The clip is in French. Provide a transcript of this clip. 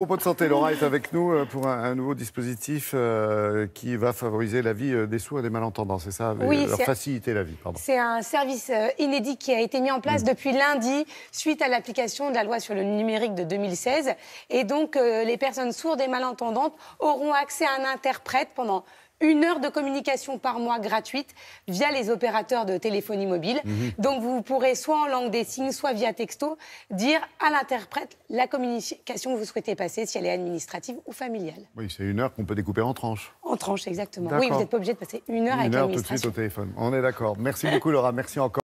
Propos de santé, Laura est avec nous euh, pour un, nouveau dispositif euh, qui va favoriser la vie euh, des sourds et des malentendants, c'est ça oui, Leur faciliter la vie, pardon. C'est un service inédit qui a été mis en place mm. depuis lundi suite à l'application de la loi sur le numérique de 2016. Et donc, les personnes sourdes et malentendantes auront accès à un interprète pendant une heure de communication par mois gratuite via les opérateurs de téléphonie mobile. Mhm. Donc vous pourrez soit en langue des signes, soit via texto, dire à l'interprète la communication que vous souhaitez passer, si elle est administrative ou familiale. Oui, c'est une heure qu'on peut découper en tranches. En tranches, exactement. Oui, vous n'êtes pas obligé de passer une heure avec Une heure tout de suite au téléphone. On est d'accord. Merci beaucoup Laura, merci encore.